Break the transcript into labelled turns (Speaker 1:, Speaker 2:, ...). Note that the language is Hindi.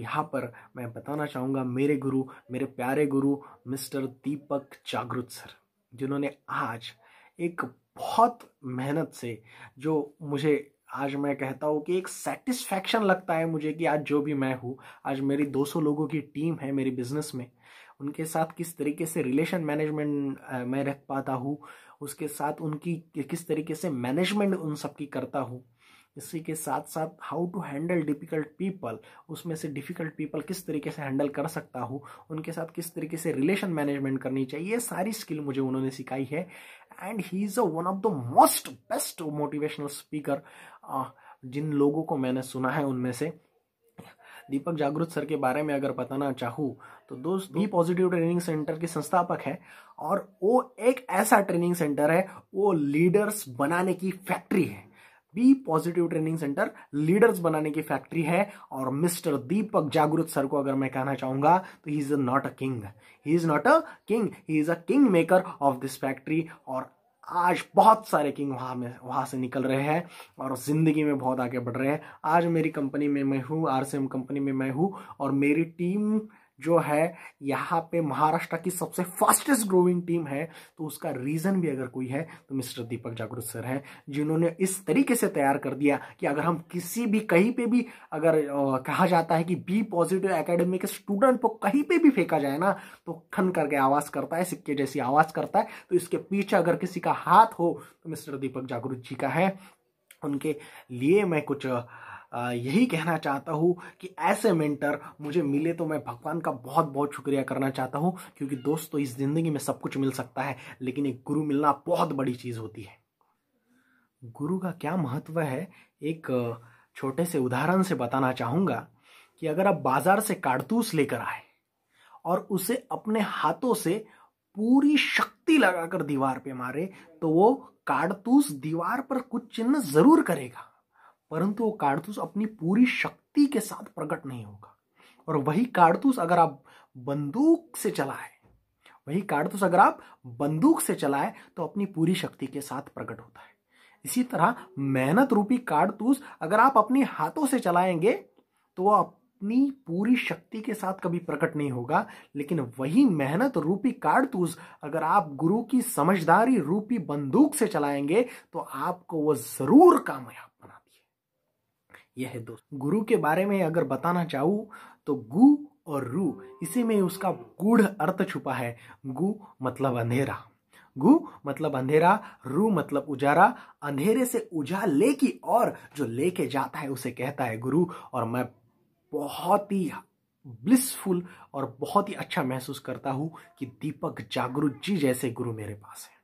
Speaker 1: यहाँ पर मैं बताना चाहूँगा मेरे गुरु मेरे प्यारे गुरु मिस्टर दीपक जागृत सर जिन्होंने आज एक बहुत मेहनत से जो मुझे आज मैं कहता हूँ कि एक सेटिस्फैक्शन लगता है मुझे कि आज जो भी मैं हूँ आज मेरी 200 लोगों की टीम है मेरी बिजनेस में उनके साथ किस तरीके से रिलेशन मैनेजमेंट मैं रख पाता हूँ उसके साथ उनकी किस तरीके से मैनेजमेंट उन सब की करता हूँ इसी के साथ साथ how to handle difficult people उसमें से डिफ़िकल्ट पीपल किस तरीके से हैंडल कर सकता हूँ उनके साथ किस तरीके से रिलेशन मैनेजमेंट करनी चाहिए ये सारी स्किल मुझे उन्होंने सिखाई है and he is a one of the most best motivational speaker जिन लोगों को मैंने सुना है उनमें से दीपक जागरूक सर के बारे में अगर बताना चाहूँ तो दोस्त बी पॉजिटिव ट्रेनिंग सेंटर के संस्थापक है और वो एक ऐसा ट्रेनिंग सेंटर है वो लीडर्स बनाने की फैक्ट्री है be positive training centre leaders बनाने की फैक्ट्री है और मिस्टर दीपक जागरूक सर को अगर मैं कहना चाहूंगा तो he is not a king he is not a king he is a king maker of this factory और आज बहुत सारे किंग वहाँ में वहाँ से निकल रहे हैं और ज़िंदगी में बहुत आगे बढ़ रहे हैं आज मेरी कंपनी में मैं हूँ आर कंपनी में मैं हूँ और मेरी टीम जो है यहाँ पे महाराष्ट्र की सबसे फास्टेस्ट ग्रोइंग टीम है तो उसका रीज़न भी अगर कोई है तो मिस्टर दीपक जागरूक सर है जिन्होंने इस तरीके से तैयार कर दिया कि अगर हम किसी भी कहीं पे भी अगर आ, कहा जाता है कि बी पॉजिटिव एकेडमी के स्टूडेंट को कहीं पे भी फेंका जाए ना तो खन करके आवाज़ करता है सिक्के जैसी आवाज़ करता है तो इसके पीछे अगर किसी का हाथ हो तो मिस्टर दीपक जागरूक जी का है उनके लिए मैं कुछ यही कहना चाहता हूँ कि ऐसे मेंटर मुझे मिले तो मैं भगवान का बहुत बहुत शुक्रिया करना चाहता हूँ क्योंकि दोस्तों इस ज़िंदगी में सब कुछ मिल सकता है लेकिन एक गुरु मिलना बहुत बड़ी चीज़ होती है गुरु का क्या महत्व है एक छोटे से उदाहरण से बताना चाहूँगा कि अगर आप बाज़ार से कारतूस लेकर आए और उसे अपने हाथों से पूरी शक्ति लगाकर दीवार पे मारे तो वो कारतूस दीवार पर कुछ चिन्ह जरूर करेगा परंतु वो कारतूस अपनी पूरी शक्ति के साथ प्रकट नहीं होगा और वही कारतूस अगर आप बंदूक से चलाए वही कारतूस अगर आप बंदूक से चलाए तो अपनी पूरी शक्ति के साथ प्रकट होता है इसी तरह मेहनत रूपी कारतूस अगर आप अपने हाथों से चलाएंगे तो वह अपनी पूरी शक्ति के साथ कभी प्रकट नहीं होगा लेकिन वही मेहनत रूपी कारतूस अगर आप गुरु की समझदारी रूपी बंदूक से चलाएंगे तो आपको वह जरूर कामयाब बना यह दोस्त गुरु के बारे में अगर बताना चाहूँ तो गु और रू इसी में उसका गूढ़ अर्थ छुपा है गु मतलब अंधेरा गु मतलब अंधेरा रू मतलब उजारा अंधेरे से उजा ले की और जो लेके जाता है उसे कहता है गुरु और मैं बहुत ही ब्लिसफुल और बहुत ही अच्छा महसूस करता हूँ कि दीपक जागरूक जी जैसे गुरु मेरे पास है